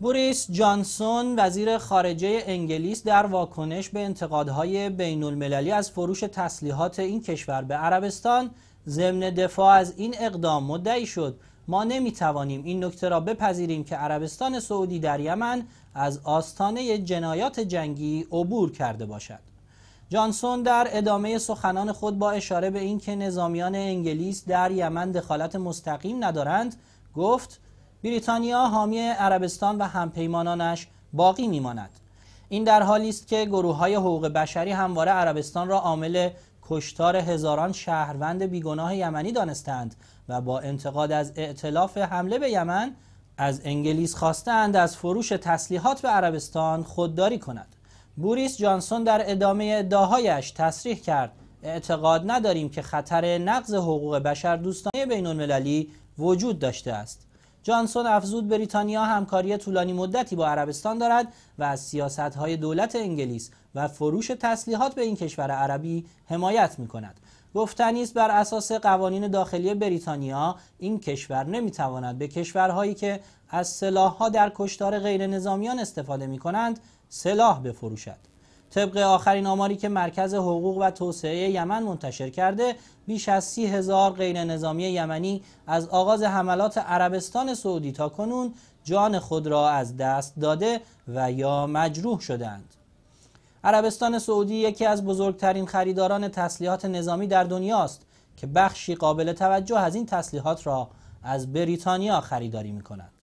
بوریس جانسون وزیر خارجه انگلیس در واکنش به انتقادهای بین المللی از فروش تسلیحات این کشور به عربستان ضمن دفاع از این اقدام مدعی شد ما نمی توانیم این نکته را بپذیریم که عربستان سعودی در یمن از آستانه جنایات جنگی عبور کرده باشد جانسون در ادامه سخنان خود با اشاره به اینکه نظامیان انگلیس در یمن دخالت مستقیم ندارند گفت بریتانیا حامی عربستان و همپیمانانش باقی میماند این در حالی است که گروه های حقوق بشری همواره عربستان را عامل کشتار هزاران شهروند بیگناه یمنی دانستند و با انتقاد از اعتلاف حمله به یمن از انگلیس خواستند از فروش تسلیحات به عربستان خودداری کند بوریس جانسون در ادامه ادعاهایش تصریح کرد اعتقاد نداریم که خطر نقض حقوق بشر دوستانه بین المللی وجود داشته است جانسون افزود بریتانیا همکاری طولانی مدتی با عربستان دارد و از های دولت انگلیس و فروش تسلیحات به این کشور عربی حمایت می کند. گفتنی است بر اساس قوانین داخلی بریتانیا این کشور نمیتواند به کشورهایی که از سلاحها در کشتار غیر نظامیان استفاده می کنند سلاح بفروشد. طبق آخرین آماری که مرکز حقوق و توسعه یمن منتشر کرده بیش از سی هزار غیر نظامی یمنی از آغاز حملات عربستان سعودی تا کنون جان خود را از دست داده و یا مجروح شدند عربستان سعودی یکی از بزرگترین خریداران تسلیحات نظامی در دنیاست که بخشی قابل توجه از این تسلیحات را از بریتانیا خریداری می کند.